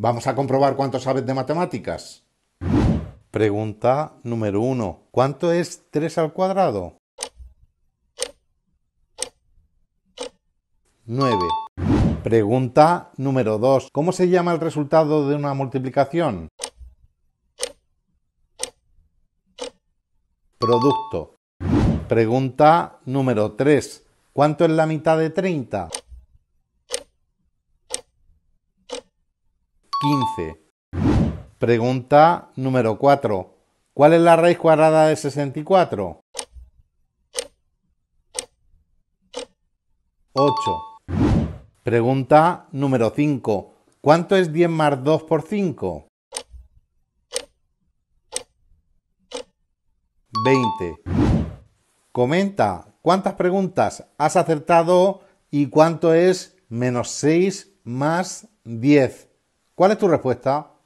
Vamos a comprobar cuánto sabes de matemáticas. Pregunta número 1. ¿Cuánto es 3 al cuadrado? 9. Pregunta número 2. ¿Cómo se llama el resultado de una multiplicación? Producto. Pregunta número 3. ¿Cuánto es la mitad de 30? 15. Pregunta número 4. ¿Cuál es la raíz cuadrada de 64? 8. Pregunta número 5. ¿Cuánto es 10 más 2 por 5? 20. Comenta cuántas preguntas has acertado y cuánto es menos 6 más 10. ¿Cuál es tu respuesta?